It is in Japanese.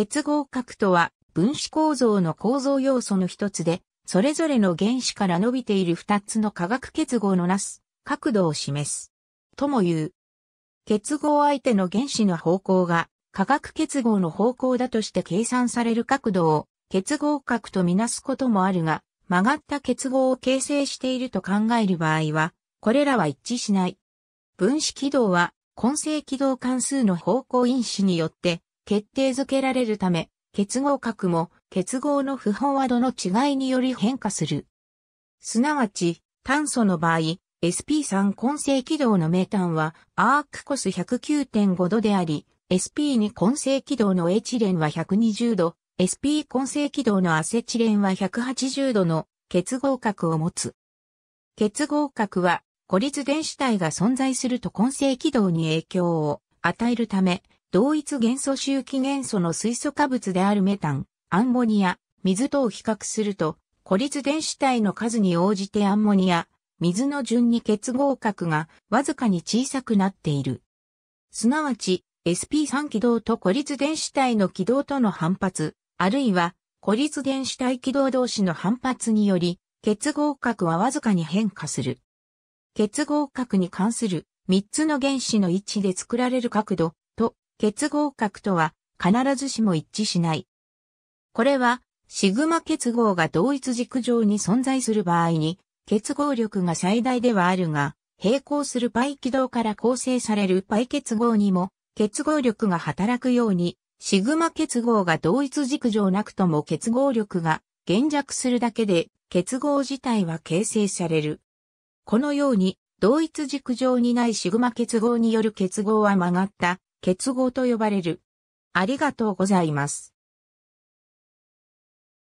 結合核とは分子構造の構造要素の一つで、それぞれの原子から伸びている二つの化学結合のなす角度を示す。とも言う。結合相手の原子の方向が化学結合の方向だとして計算される角度を結合角とみなすこともあるが、曲がった結合を形成していると考える場合は、これらは一致しない。分子軌道は、混成軌道関数の方向因子によって決定づけられるため、結合角も結合の不飽和度の違いにより変化する。すなわち、炭素の場合、SP3 混成軌道のメタンはアークコス109.5度であり、SP2 混成軌道のエチレンは120度、SP 混成軌道のアセチレンは180度の結合角を持つ。結合角は孤立電子体が存在すると混成軌道に影響を与えるため、同一元素周期元素の水素化物であるメタン、アンモニア、水とを比較すると、孤立電子体の数に応じてアンモニア、水の順に結合核がわずかに小さくなっている。すなわち、sp3 軌道と孤立電子体の軌道との反発、あるいは孤立電子体軌道同士の反発により、結合核はわずかに変化する。結合核に関する3つの原子の位置で作られる角度と結合核とは必ずしも一致しない。これは、シグマ結合が同一軸上に存在する場合に、結合力が最大ではあるが、平行するパイ軌道から構成されるパイ結合にも、結合力が働くように、シグマ結合が同一軸上なくとも結合力が減弱するだけで、結合自体は形成される。このように、同一軸上にないシグマ結合による結合は曲がった結合と呼ばれる。ありがとうございます。